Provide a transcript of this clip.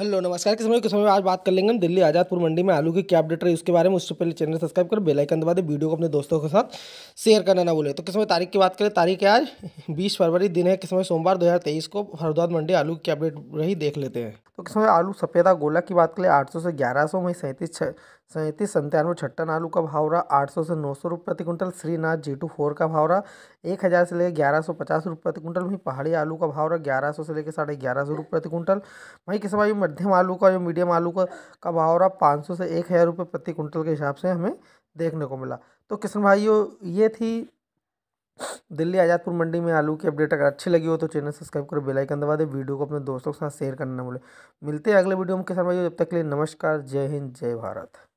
hello नमस्कार किस समय किस समय आज बात कर लेंगे दिल्ली आज़ादपुर मंडी में आलू की क्या अपडेट रही उसके बारे में उससे पहले चैनल सब्सक्राइब कर बेल आइकन दबा दे वीडियो को अपने दोस्तों के साथ शेयर करना ना भूले तो किस समय तारीख की बात करें तारीख है आज 20 फरवरी दिन है किस समय सोमवार तेईस को फरदाद मंडी आलू की अपडेट रही देख लेते हैं तो किस्म आलू सफ़ेदा गोला की बात करें आठ सौ से ग्यारह सौ वहीं सैंतीस छ सैंतीस संतानवे छट्टन आलू का भाव रहा आठ सौ से नौ सौ रुपये प्रति quintal Shrinath ji two four का भाव रहा एक हज़ार से लेकर ग्यारह सौ पचास रुपये प्रति क्विंटल वहीं पहाड़ी आलू का भाव रहा ग्यारह सौ से लेकर साढ़े ग्यारह सौ रुपये प्रति क्विंटल वहीं किस्म भाई मध्यम आलू का जो मीडियम आलू का का भाव रहा पाँच से एक हज़ार रुपये प्रति क्विंटल के हिसाब से हमें देखने को मिला तो किसान भाइयों ये थी दिल्ली आजादपुर मंडी में आलू की अपडेट अगर अच्छी लगी हो तो चैनल सब्सक्राइब करो बेल आइकन दबा दे वीडियो को अपने दोस्तों के साथ शेयर करना ना मिलते हैं अगले वीडियो में किसान भाई जब तक के लिए नमस्कार जय हिंद जय भारत